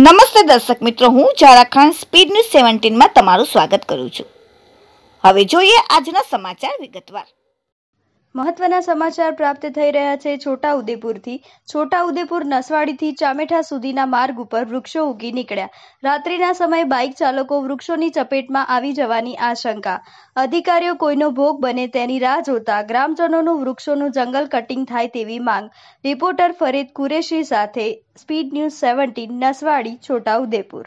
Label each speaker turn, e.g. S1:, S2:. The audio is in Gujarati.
S1: નમસ્તે દર્શક મિત્રો હું જારા ખાન સ્પીડ ન્યૂઝ સેવન્ટીનમાં તમારું સ્વાગત કરું છું હવે જોઈએ આજના સમાચાર વિગતવાર
S2: મહત્વના સમાચાર પ્રાપ્ત થઈ રહ્યા છે છોટાઉદેપુરથી છોટાઉદેપુર નસવાડીથી ચામેઠા સુધીના માર્ગ ઉપર વૃક્ષો ઉગી નીકળ્યા રાત્રિના સમયે બાઇક ચાલકો વૃક્ષોની ચપેટમાં આવી જવાની આશંકા અધિકારીઓ કોઈનો ભોગ બને તેની રાહ જોતા ગ્રામજનોનું વૃક્ષોનું જંગલ કટિંગ થાય તેવી માંગ રિપોર્ટર ફરીદ કુરેશી સાથે speed
S3: news seventeen Naswadi Chhota Udepur